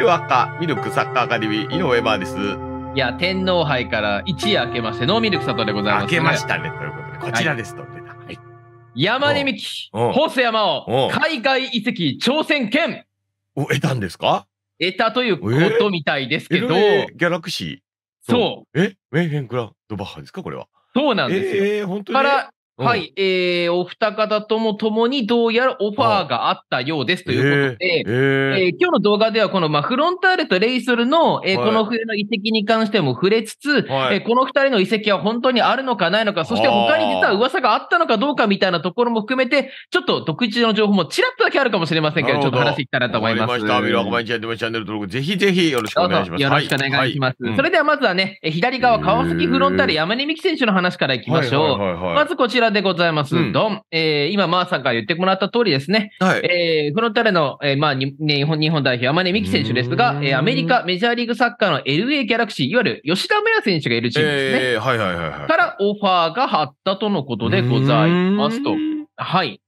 ルアカミルクサッカーアカデミー、井上バーです。いや、天皇杯から一夜明けまして、ノーミルク佐藤でございます、明けましたね、ということで、こちらですと、はい、山根美樹、ホース山を海外移籍挑戦権を得たんですか得たということみたいですけど。えー、ギャラクシーそう。えウメーヘンクラウドバッハですかこれは。そうなんですよ。えー、本当に、からはい、えー、お二方ともともにどうやらオファーがあったようですということで、えーえー、今日の動画ではこの、まあ、フロンターレとレイソルの、えー、はい、この冬の遺跡に関しても触れつつ、はい、えー、この二人の遺跡は本当にあるのかないのか、そして他に実は噂があったのかどうかみたいなところも含めて、ちょっと独自の情報もちらっとだけあるかもしれませんけど、ちょっと話していきたらと思います。わかりました。ビロアコマイチャンネル登録、ぜひぜひよろしくお願いします。よろしくお願いします。はい、それではまずはね、え左側、川崎フロンターレ、山根美樹選手の話からいきましょう。まずこちらでございます。うん、どん。えー、今、まーさんから言ってもらった通りですね。はい。えー、フロンタレの、えー、まあ、日本、日本代表、山根美希選手ですが、えー、アメリカメジャーリーグサッカーの LA ギャラクシー、いわゆる吉田麻也選手がいるチームですね。えー、はいはいはい、はい。からオファーが張ったとのことでございますと。はい。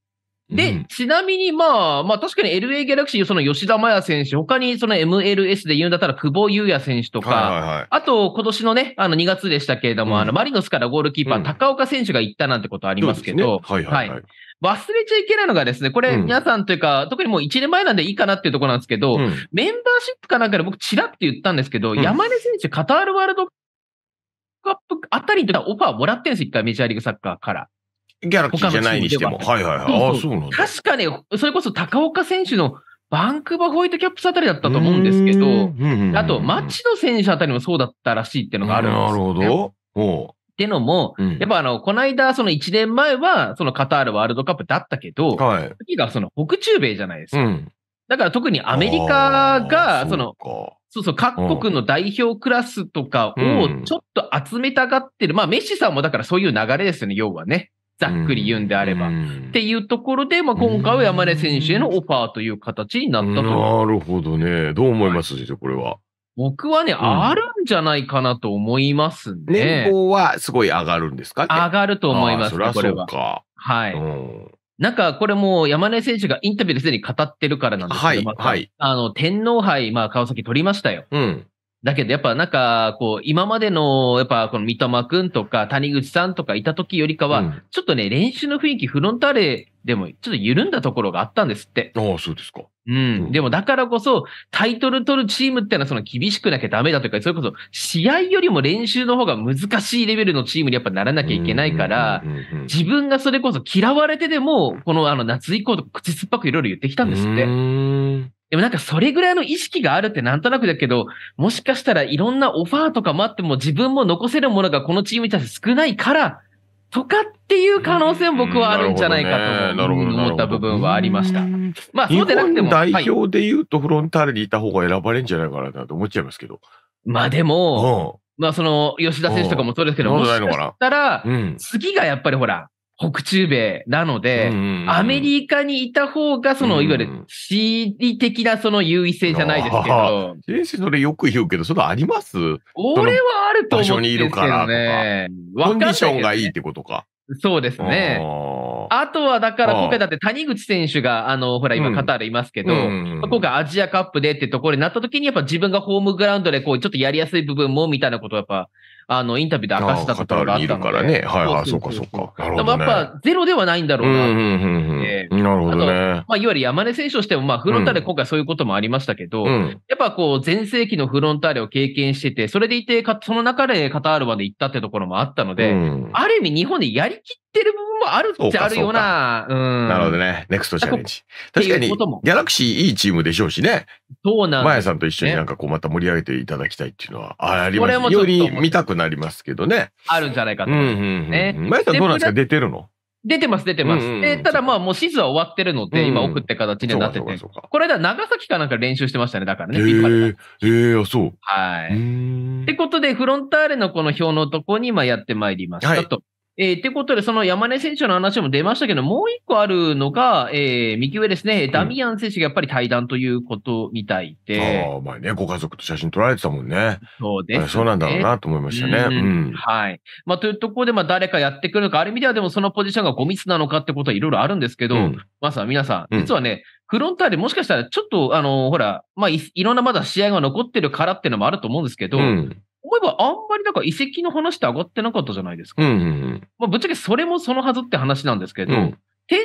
で、ちなみにまあ、まあ確かに LA ギャラクシー、その吉田麻也選手、他にその MLS で言うんだったら久保優也選手とか、はいはいはい、あと今年のね、あの2月でしたけれども、うん、あのマリノスからゴールキーパー、うん、高岡選手が行ったなんてことありますけど、ね、はいはい、はいはい忘れちゃいけないのがですね、これ皆さんというか、うん、特にもう1年前なんでいいかなっていうところなんですけど、うん、メンバーシップかなんかで僕ちらって言ったんですけど、うん、山根選手、カタールワールドカップあたりとかオファーもらってるんですよ、一回メジャーリーグサッカーから。ギャラクシーじゃないにしても。はいはいはい。そうそう確かね、それこそ高岡選手のバンクーバーホワイトキャップスあたりだったと思うんですけど、あと、町野選手あたりもそうだったらしいっていうのがあるんですよ、ね、なるほど。ってのも、うん、やっぱあの、この間、その1年前は、そのカタールワールドカップだったけど、はい、次がその北中米じゃないですか。うん、だから特にアメリカが、その、そうそう、各国の代表クラスとかをちょっと集めたがってる。うん、まあ、メッシさんもだからそういう流れですよね、要はね。ざっくり言うんであれば。っていうところで、まあ、今回は山根選手へのオファーという形になったと。なるほどね。どう思います、はい、これは。僕はね、うん、あるんじゃないかなと思いますね。年俸はすごい上がるんですか、上がると思います、ね、そそうか。はい。うんなんか、これも山根選手がインタビューですでに語ってるからなんですけど、はい、はい、あの、天皇杯、まあ、川崎取りましたよ。うん。だけどやっぱなんか、こう、今までの、やっぱこの三笘くんとか谷口さんとかいた時よりかは、ちょっとね、練習の雰囲気、フロンターレでもちょっと緩んだところがあったんですって。ああ、そうですか。うん。でもだからこそ、タイトル取るチームってのはその厳しくなきゃダメだとか、それこそ試合よりも練習の方が難しいレベルのチームにやっぱならなきゃいけないから、自分がそれこそ嫌われてでも、このあの夏以降と口酸っぱくいろいろ言ってきたんですって。うんでもなんかそれぐらいの意識があるってなんとなくだけど、もしかしたらいろんなオファーとかもあっても自分も残せるものがこのチームに対して少ないから、とかっていう可能性も僕はあるんじゃないかと思った部分はありました。まあそうでなくても。代表で言うとフロンターレにいた方が選ばれるんじゃないかなと思っちゃいますけど。まあでも、うん、まあその吉田選手とかもそうですけど、もしかしたら、次がやっぱりほら、北中米なので、アメリカにいた方が、その、いわゆる地理的なその優位性じゃないですけど。先生、それよく言うけど、それあります俺はあると思うんですけどね。コンディションがいいってことか。そうですね。あとはだから、今回だって谷口選手が、あの、ほら、今カタールいますけど、今回アジアカップでってところになった時に、やっぱ自分がホームグラウンドで、こう、ちょっとやりやすい部分も、みたいなことやっぱ、あの、インタビューで明かしたところがあったので。カタールにいるからね。はいはい、そうかそうか。なるほど、ね。やっぱ、ゼロではないんだろうな。うんなるほどね。まあ、いわゆる山根選手としても、まあ、フロンターレ今回そういうこともありましたけど、うん、やっぱこう、全盛期のフロンターレを経験してて、それでいて、その中でカタールまで行ったってところもあったので、うん、ある意味日本でやりきってる部分もあるっちゃあるような。うん。なるほどね。ネクストチャレンジ。確かに、ギャラクシーいいチームでしょうしね。そうなんマヤさんと一緒になんかこうまた盛り上げていただきたいっていうのはありますより見たくなりますけどね。あるんじゃないかと。うんさんどうなんですか出てるの出てます、出てます。で、ただまあ、もうシーズンは終わってるので、今送って形になってて。これだ、長崎かなんか練習してましたね、だからね。ええ、そう。はい。ってことで、フロンターレのこの表のとこに今やってまいりましたと。えー、ってことで、その山根選手の話も出ましたけど、もう一個あるのが、えー、右上ですね、ダミアン選手がやっぱり対談ということみたいで。うん、ああ、まあね、ご家族と写真撮られてたもんね。そうです、ね、そうなんだろうなと思いましたね。うんうん、はい。まあ、というところで、まあ、誰かやってくるのか、ある意味ではでもそのポジションがゴミスなのかってことはいろいろあるんですけど、まずは皆さん、実はね、フロンターレもしかしたらちょっと、あのー、ほら、まあい、いろんなまだ試合が残ってるからっていうのもあると思うんですけど、思えばあんまりなんか遺跡の話って上がってなかったじゃないですか。うんうんうんまあ、ぶっちゃけそれもそのはずって話なんですけど、うん、天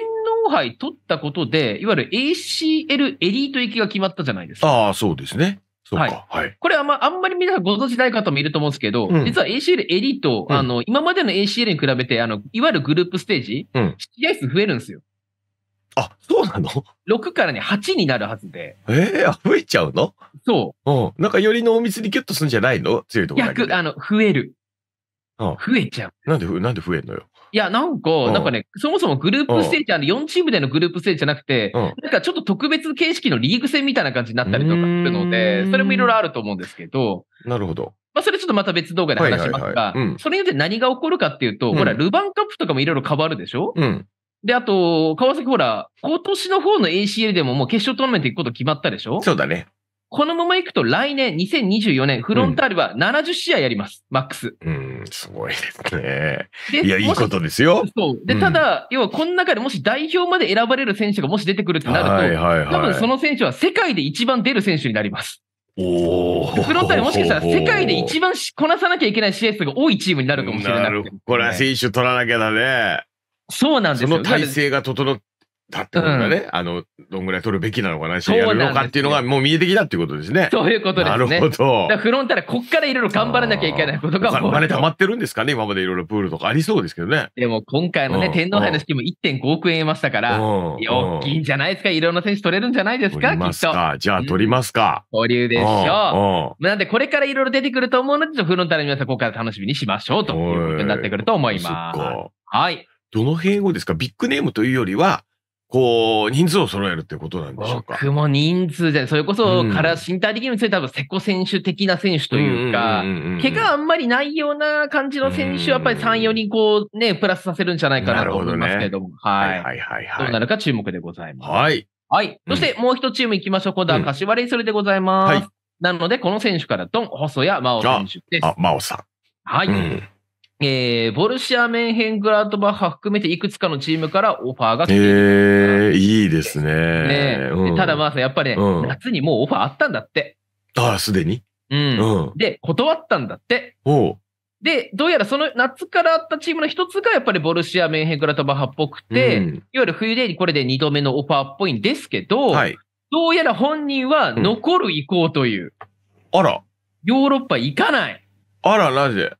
皇杯取ったことで、いわゆる ACL エリート行きが決まったじゃないですか。ああ、そうですね。はい、はい。これあんま、あんまり皆さんご存知ない方もいると思うんですけど、うん、実は ACL エリート、うん、あの、今までの ACL に比べて、あの、いわゆるグループステージ、うん、試合数増えるんですよ。あ、そうなの ?6 からね、8になるはずで。ええー、増えちゃうのそう。うん。なんかよりお密にキュッとするんじゃないの強いところだけで。逆、あの、増える。うん。増えちゃう。なんで、なんで増えんのよ。いや、なんか、なんかね、そもそもグループステージ、あの、4チームでのグループステージじゃなくて、なんかちょっと特別形式のリーグ戦みたいな感じになったりとかするので、それもいろいろあると思うんですけど。なるほど。まあ、それちょっとまた別動画で話しますが、それによって何が起こるかっていうと、ほら、ルヴァンカップとかもいろいろ変わるでしょうん。で、あと、川崎ほら、今年の方の ACL でももう決勝トーナメント行くこと決まったでしょそうだね。このまま行くと来年、2024年、フロンターレは70試合やります、うん、マックス。うん、すごいですね。いや、いいことですよ。そう。で、うん、ただ、要はこの中でもし代表まで選ばれる選手がもし出てくるってなると、はいはいはい、多分その選手は世界で一番出る選手になります。おフロンターレもしかしたら世界で一番こなさなきゃいけない試合数が多いチームになるかもしれない、ね、なるこれは選手取らなきゃだね。そうなんですよ。その体制が整ったってことだね、うん、あの、どんぐらい取るべきなのかな、し、やるのかっていうのがもう見えてきたっていうことですね。そういうことですね。なるほど。フロンターレ、こっからいろいろ頑張らなきゃいけないことが。お金溜まってるんですかね、今までいろいろプールとかありそうですけどね。でも今回のね、天皇杯の資金も1.5億円得ましたから、大きいんじゃないですか、いろんな選手取れるんじゃないですか、きっと。じゃあ取りますか。保留でしょう。なんで、これからいろいろ出てくると思うので、フロンターレの皆さん、ここから楽しみにしましょうということになってくると思います。はい。どの辺をですかビッグネームというよりは、こう、人数を揃えるってことなんでしょうか僕も人数じゃそれこそ、から、身体的にも多分、瀬古選手的な選手というか、怪我あんまりないような感じの選手は、やっぱり3、4人こう、ね、プラスさせるんじゃないかなと思いますけども、どね、はい。はいはいはいどうなるか注目でございます。はい。はい。そして、もう一チーム行きましょう。今度は柏レイソルでございます。うんはい、なので、この選手から、ドン、細谷真央選手です。あ、真央さん。はい。うんえー、ボルシア・メンヘングラートバッハ含めていくつかのチームからオファーが来ている。えー、いいですね。ね、うん、ただまあやっぱり、ねうん、夏にもうオファーあったんだって。ああ、すでに、うん、うん。で、断ったんだって。で、どうやらその夏からあったチームの一つがやっぱりボルシア・メンヘングラートバッハっぽくて、いわゆる冬でこれで二度目のオファーっぽいんですけど、はい、どうやら本人は残る意向という。あら。ヨーロッパ行かない。あら、なぜ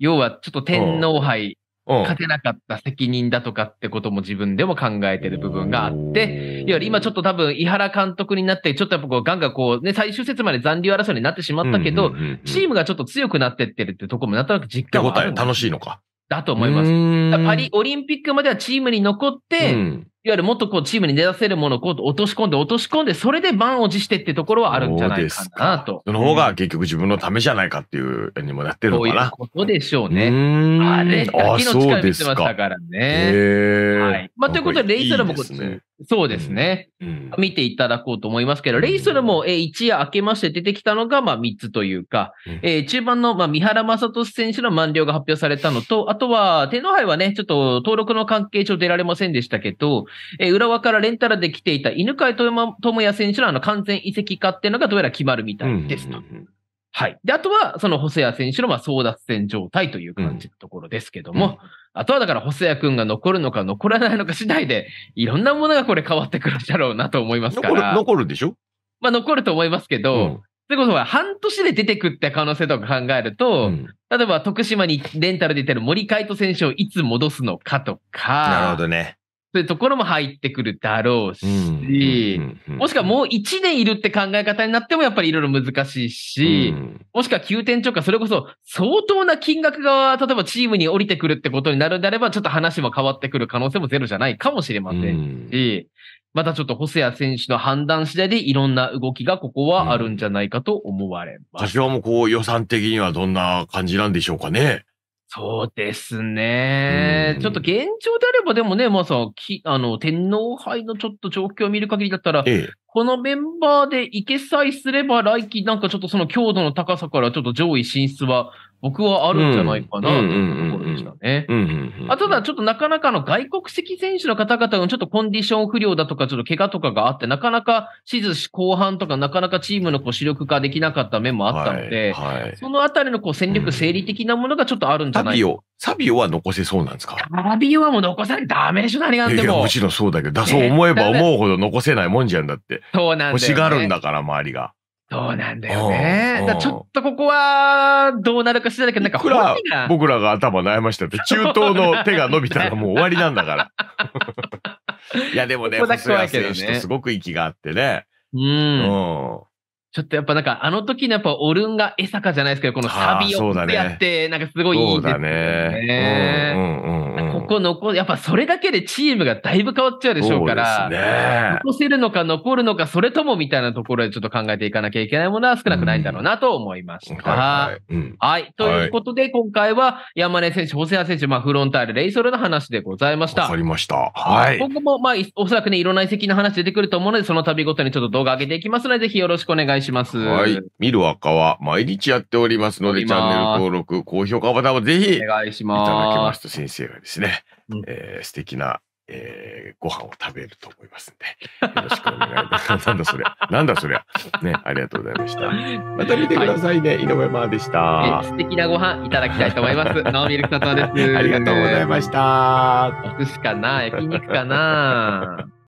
要はちょっと天皇杯勝てなかった責任だとかってことも自分でも考えてる部分があって、いわゆる今ちょっと多分、井原監督になって、ちょっとやっぱこう、ガンガンこう、ね、最終節まで残留争いになってしまったけど、チームがちょっと強くなってってるってとこもなんとなく実感は手応え楽しいのか。だと思います。パリオリンピックまではチームに残って、いわゆるもっとこうチームに出せるものをこう落とし込んで落とし込んで、それで満を持してってところはあるんじゃないかなと。その方が結局自分のためじゃないかっていうにもなってるのかな。そういうことでしょうね。うあれだけの力見せましたからね。はい、まあ、ということで、レイソルもこっち、ね、そうですね、うん、見ていただこうと思いますけど、レイソルも、え一夜明けまして出てきたのが、まあ、3つというか、うん、えー、中盤の、まあ、三原正俊選手の満了が発表されたのと、あとは、天皇杯はね、ちょっと登録の関係上出られませんでしたけど、えー、浦和からレンタルで来ていた犬飼智也選手のあの完全移籍化っていうのがどうやら決まるみたいですと。うんうんうんはい。で、あとは、その、細谷選手の、まあ、争奪戦状態という感じのところですけども、うんあとは、だから、細谷君が残るのか残らないのか次第で、いろんなものがこれ変わってくるだろうなと思いますから残るでしょまあ、残ると思いますけど、うん、ということは、半年で出てくって可能性とか考えると、うん、例えば、徳島にレンタル出てる森海斗選手をいつ戻すのかとか、なるほどね。そういうところも入ってくるだろうし、もしくはもう1年いるって考え方になってもやっぱりいろいろ難しいし、うん、もしくは急転直下、それこそ相当な金額が、例えばチームに降りてくるってことになるんであれば、ちょっと話も変わってくる可能性もゼロじゃないかもしれませんし、うん、またちょっと細谷選手の判断次第でいろんな動きがここはあるんじゃないかと思われます。うん、もこう予算的にはどんな感じなんでしょうかね。そうですね。ちょっと現状であれば、でもね、まあさ、きあの、天皇杯のちょっと状況を見る限りだったら、ええ、このメンバーでいけさえすれば、来季なんかちょっとその強度の高さからちょっと上位進出は僕はあるんじゃないかなというところでしたね。あただ、ちょっとなかなかの外国籍選手の方々のちょっとコンディション不良だとか、ちょっと怪我とかがあって、なかなかシーズン後半とか、なかなかチームのこう主力化できなかった面もあったので、はいはい、そのあたりのこう戦力整理的なものがちょっとあるんじゃないか、うん、サビオ、サビオは残せそうなんですかサビオはもう残さないダメでしょ、何があっても。いやもちろんそうだけど、だそう思えば思うほど残せないもんじゃんだって。そうなんだ、ね、欲しがるんだから、周りが。そうなんだよね。ちょっとここはどうなるか知らないけど、なんか僕ら僕らが頭悩ましたって、中東の手が伸びたらもう終わりなんだから。いや、でもね、ここ細谷選手とすごく息があってね。うんちょっとやっぱなんかあの時のやっぱオルンが江坂じゃないですけど、このサビをやって、なんかすごいいいですね。そうだね。うんうんうん。こ残、やっぱそれだけでチームがだいぶ変わっちゃうでしょうから、ね、残せるのか残るのか、それともみたいなところでちょっと考えていかなきゃいけないものは少なくないんだろうなと思いました。はい、はいということで、今回は山根選手、細谷選手、まあ、フロンターレ、レイソルの話でございました。わかりました。はい。今後も、まあ、おそらくね、いろんな遺跡の話出てくると思うので、その度ごとにちょっと動画上げていきますので、ぜひよろしくお願いします。はい。見る赤は毎日やっておりますので、チャンネル登録、高評価ボタンをぜひ、お願いします。いただきますと先生がですね、うん、えー、素敵な、えー、ご飯を食べると思いますんで、よろしくお願いいたします。なんだそりゃ、なんだそりゃ。ね、ありがとうございました。また見てくださいね、はい、井上真でした。素敵なご飯いただきたいと思います。ノーミルク佐藤です。ありがとうございました。お寿司かな焼肉かな